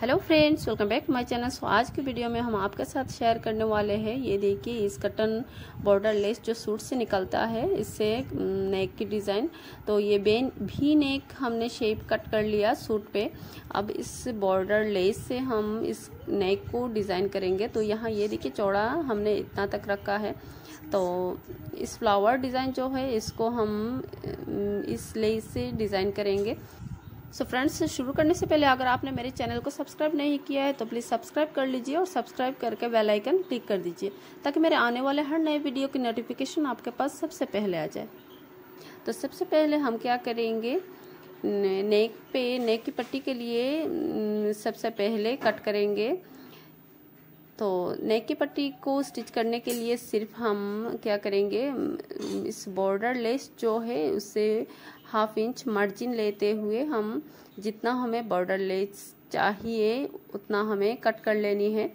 hello friends welcome back to my channel so आज की video में हम आपके साथ शेयर करने वाले हैं ये देखिए इस कटन बॉर्डर लेस जो सूट से निकलता है इससे नेक की डिज़ाइन तो ये बेन भी नेक हमने शेप कट कर लिया सूट पे अब इस बॉर्डर लेस से हम इस नेक को डिज़ाइन करेंगे तो यहाँ ये देखिए चौड़ा हमने इतना तक रखा है तो इस फ्लावर डिज़ाइन जो है इसको हम इस लेस से डिज़ाइन करेंगे सो फ्रेंड्स शुरू करने से पहले अगर आपने मेरे चैनल को सब्सक्राइब नहीं किया है तो प्लीज़ सब्सक्राइब कर लीजिए और सब्सक्राइब करके बेल आइकन क्लिक कर दीजिए ताकि मेरे आने वाले हर नए वीडियो की नोटिफिकेशन आपके पास सबसे पहले आ जाए तो सबसे पहले हम क्या करेंगे नेक पे नेक की पट्टी के लिए सबसे पहले कट करेंगे तो नेक की पट्टी को स्टिच करने के लिए सिर्फ हम क्या करेंगे इस बॉर्डर लेस जो है उससे हाफ इंच मार्जिन लेते हुए हम जितना हमें बॉर्डर लेस चाहिए उतना हमें कट कर लेनी है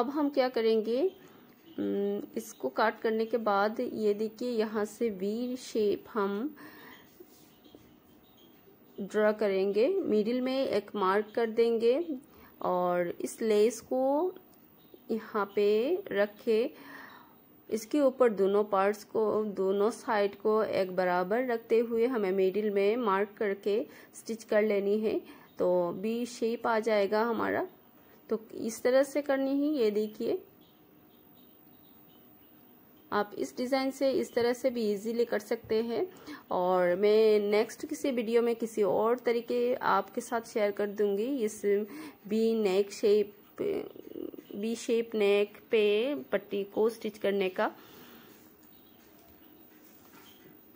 अब हम क्या करेंगे इसको काट करने के बाद ये देखिए यहाँ से वी शेप हम ड्रा करेंगे मिडिल में एक मार्क कर देंगे और इस लेस को यहाँ पे रखे इसके ऊपर दोनों पार्ट्स को दोनों साइड को एक बराबर रखते हुए हमें मिडिल में मार्क करके स्टिच कर लेनी है तो बी शेप आ जाएगा हमारा तो इस तरह से करनी है ये देखिए आप इस डिज़ाइन से इस तरह से भी इजीली कर सकते हैं और मैं नेक्स्ट किसी वीडियो में किसी और तरीके आपके साथ शेयर कर दूंगी इस V neck shape V shape neck पे पट्टी को स्टिच करने का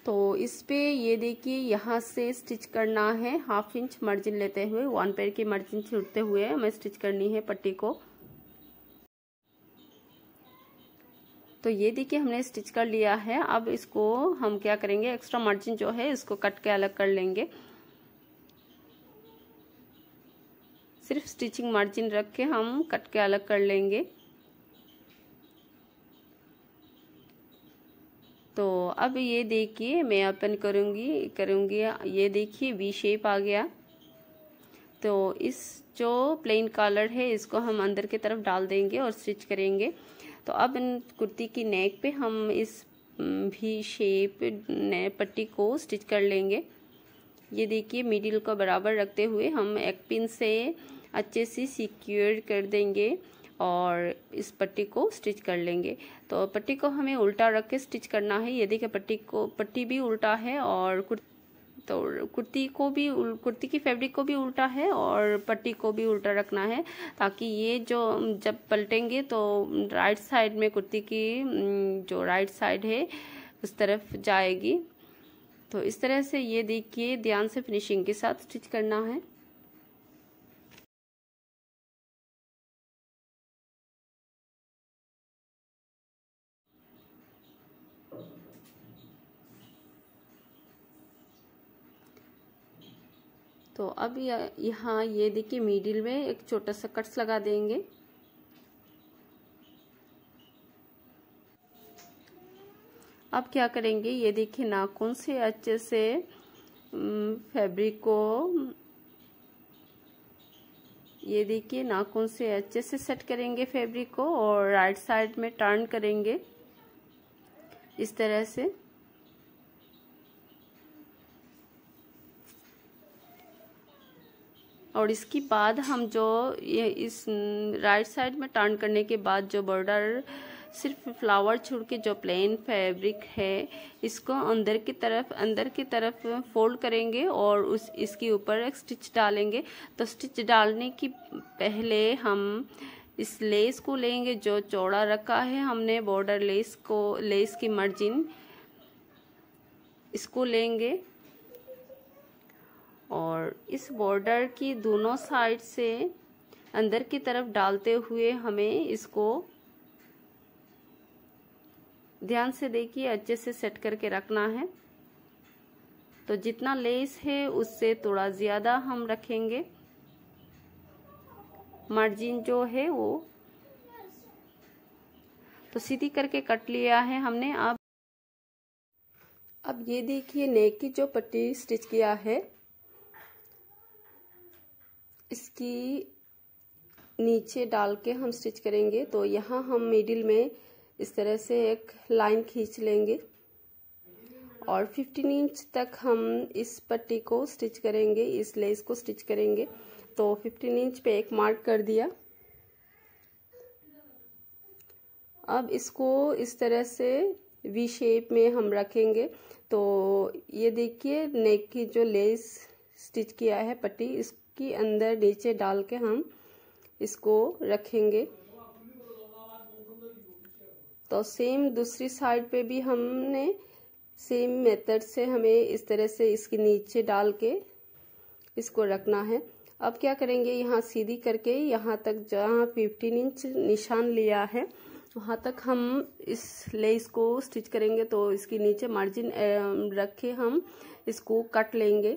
तो इस पे ये देखिए यहाँ से स्टिच करना है हाफ इंच मार्जिन लेते हुए वन पेयर की मार्जिन छूटते हुए हमें स्टिच करनी है पट्टी को तो ये देखिए हमने स्टिच कर लिया है अब इसको हम क्या करेंगे एक्स्ट्रा मार्जिन जो है इसको कट के अलग कर लेंगे सिर्फ स्टिचिंग मार्जिन रख के हम कट के अलग कर लेंगे तो अब ये देखिए मैं अपन करूँगी करूँगी ये देखिए वी शेप आ गया तो इस जो प्लेन कलर है इसको हम अंदर की तरफ डाल देंगे और स्टिच करेंगे तो अब इन कुर्ती की नेक पे हम इस भी शेप पट्टी को स्टिच कर लेंगे ये देखिए मिडिल को बराबर रखते हुए हम एक पिन से अच्छे से सिक्योर कर देंगे और इस पट्टी को स्टिच कर लेंगे तो पट्टी को हमें उल्टा रख के स्टिच करना है ये देखिए पट्टी को पट्टी भी उल्टा है और कुर्ती तो कुर्ती को भी कुर्ती की फैब्रिक को भी उल्टा है और पट्टी को भी उल्टा रखना है ताकि ये जो जब पलटेंगे तो राइट साइड में कुर्ती की जो राइट साइड है उस तरफ जाएगी तो इस तरह से ये देखिए ध्यान से फिनिशिंग के साथ स्टिच करना है तो अब यहाँ ये देखिए मिडिल में एक छोटा सा कट्स लगा देंगे अब क्या करेंगे ये देखिए नाखून से अच्छे से फैब्रिक को ये देखिए नाखून से अच्छे से सेट करेंगे फैब्रिक को और राइट साइड में टर्न करेंगे इस तरह से और इसके बाद हम जो ये इस राइट साइड में टर्न करने के बाद जो बॉर्डर सिर्फ फ्लावर छोड़ के जो प्लेन फैब्रिक है इसको अंदर की तरफ अंदर की तरफ फोल्ड करेंगे और उस इसके ऊपर एक स्टिच डालेंगे तो स्टिच डालने की पहले हम इस लेस को लेंगे जो चौड़ा रखा है हमने बॉर्डर लेस को लेस की मार्जिन इसको लेंगे और इस बॉर्डर की दोनों साइड से अंदर की तरफ डालते हुए हमें इसको ध्यान से देखिए अच्छे से सेट करके रखना है तो जितना लेस है उससे थोड़ा ज़्यादा हम रखेंगे मार्जिन जो है वो तो सीधी करके कट लिया है हमने अब अब ये देखिए नेक की जो पट्टी स्टिच किया है की नीचे डाल के हम स्टिच करेंगे तो यहाँ हम मिडिल में इस तरह से एक लाइन खींच लेंगे और 15 इंच तक हम इस पट्टी को स्टिच करेंगे इस लेस को स्टिच करेंगे तो 15 इंच पे एक मार्क कर दिया अब इसको इस तरह से वी शेप में हम रखेंगे तो ये देखिए नेक की जो लेस स्टिच किया है पट्टी इस की अंदर नीचे डाल के हम इसको रखेंगे तो सेम दूसरी साइड पे भी हमने सेम मेथड से हमें इस तरह से इसके नीचे डाल के इसको रखना है अब क्या करेंगे यहाँ सीधी करके यहाँ तक जहाँ फिफ्टीन इंच निशान लिया है वहाँ तक हम इस लेस को स्टिच करेंगे तो इसके नीचे मार्जिन रख के हम इसको कट लेंगे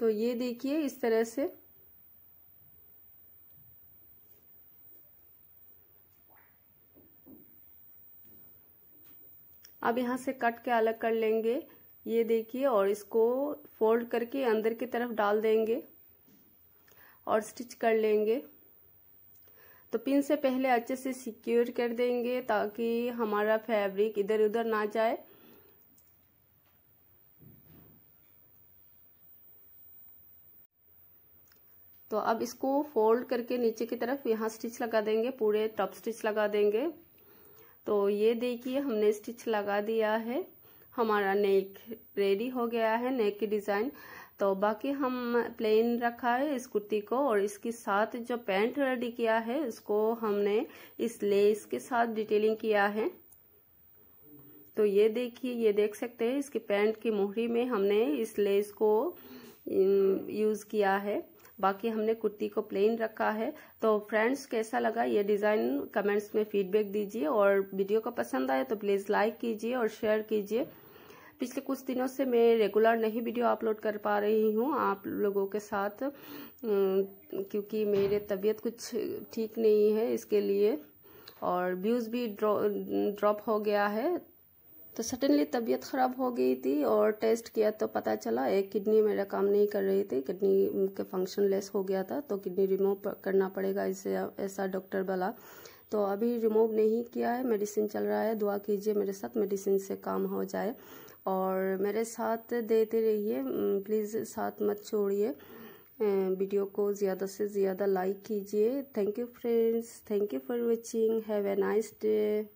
तो ये देखिए इस तरह से अब यहाँ से कट के अलग कर लेंगे ये देखिए और इसको फोल्ड करके अंदर की तरफ डाल देंगे और स्टिच कर लेंगे तो पिन से पहले अच्छे से सिक्योर कर देंगे ताकि हमारा फैब्रिक इधर उधर ना जाए तो अब इसको फोल्ड करके नीचे की तरफ यहाँ स्टिच लगा देंगे पूरे टॉप स्टिच लगा देंगे तो ये देखिए हमने स्टिच लगा दिया है हमारा नेक रेडी हो गया है नेक की डिज़ाइन तो बाकी हम प्लेन रखा है इस कुर्ती को और इसके साथ जो पैंट रेडी किया है उसको हमने इस लेस के साथ डिटेलिंग किया है तो ये देखिए ये देख सकते हैं इसके पैंट की मोहरी में हमने इस लेस को यूज़ किया है बाकी हमने कुर्ती को प्लेन रखा है तो फ्रेंड्स कैसा लगा ये डिज़ाइन कमेंट्स में फीडबैक दीजिए और वीडियो को पसंद आए तो प्लीज़ लाइक कीजिए और शेयर कीजिए पिछले कुछ दिनों से मैं रेगुलर नहीं वीडियो अपलोड कर पा रही हूँ आप लोगों के साथ क्योंकि मेरे तबीयत कुछ ठीक नहीं है इसके लिए और व्यूज़ भी ड्रॉप हो गया है तो सडनली तबीयत ख़राब हो गई थी और टेस्ट किया तो पता चला एक किडनी मेरा काम नहीं कर रही थी किडनी के फंक्शन लेस हो गया था तो किडनी रिमूव करना पड़ेगा इसे ऐसा डॉक्टर बोला तो अभी रिमूव नहीं किया है मेडिसिन चल रहा है दुआ कीजिए मेरे साथ मेडिसिन से काम हो जाए और मेरे साथ देते रहिए प्लीज़ साथ मत छोड़िए वीडियो को ज़्यादा से ज़्यादा लाइक कीजिए thank you friends thank you for watching have a nice day